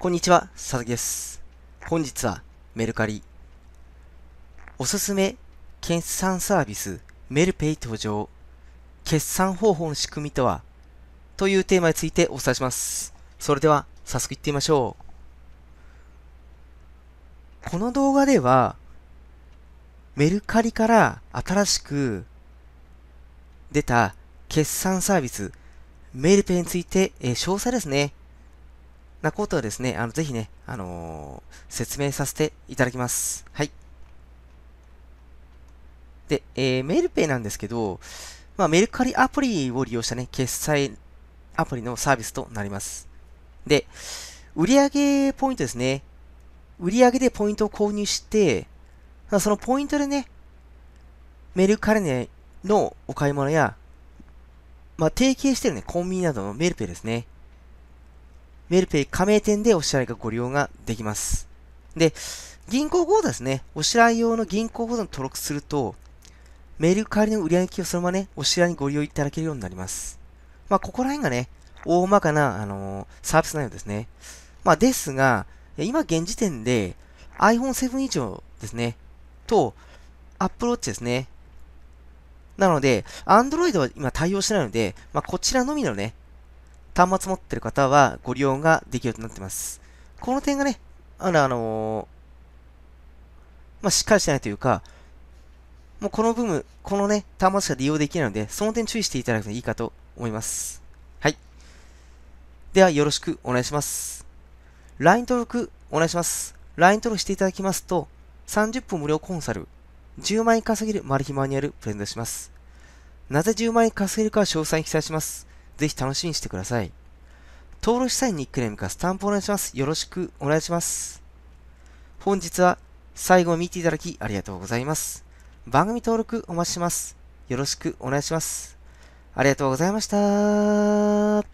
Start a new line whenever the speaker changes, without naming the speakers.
こんにちは、佐々木です。本日はメルカリ。おすすめ決算サービスメルペイ登場。決算方法の仕組みとはというテーマについてお伝えします。それでは早速行ってみましょう。この動画ではメルカリから新しく出た決算サービスメルペイについて、え詳細ですね。なことはですね、あの、ぜひね、あのー、説明させていただきます。はい。で、えー、メールペイなんですけど、まあ、メルカリアプリを利用したね、決済アプリのサービスとなります。で、売上ポイントですね。売上でポイントを購入して、そのポイントでね、メルカリネのお買い物や、まあ、提携してるね、コンビニなどのメルペイですね。メールペイ加盟店でお支払いがご利用ができます。で、銀行口座ですね、お支払い用の銀行口座に登録すると、メール代わりの売上金をそのままね、お支払いにご利用いただけるようになります。まあ、ここら辺がね、大まかな、あのー、サービス内容ですね。まあ、ですが、今現時点で iPhone7 以上ですね、と Apple Watch ですね。なので、Android は今対応してないので、まあ、こちらのみのね、端末持ってる方はご利用ができるようになってます。この点がね、あの、あのー、まあ、しっかりしてないというか、もうこの部分、このね、端末しか利用できないので、その点注意していただくといいかと思います。はい。では、よろしくお願いします。LINE 登録お願いします。LINE 登録していただきますと、30分無料コンサル、10万円稼げるマル秘マニュアルプレゼントします。なぜ10万円稼げるか詳細に記載します。ぜひ楽しみにしてください。登録したいニックネームかスタンプお願いします。よろしくお願いします。本日は最後を見ていただきありがとうございます。番組登録お待ちします。よろしくお願いします。ありがとうございました。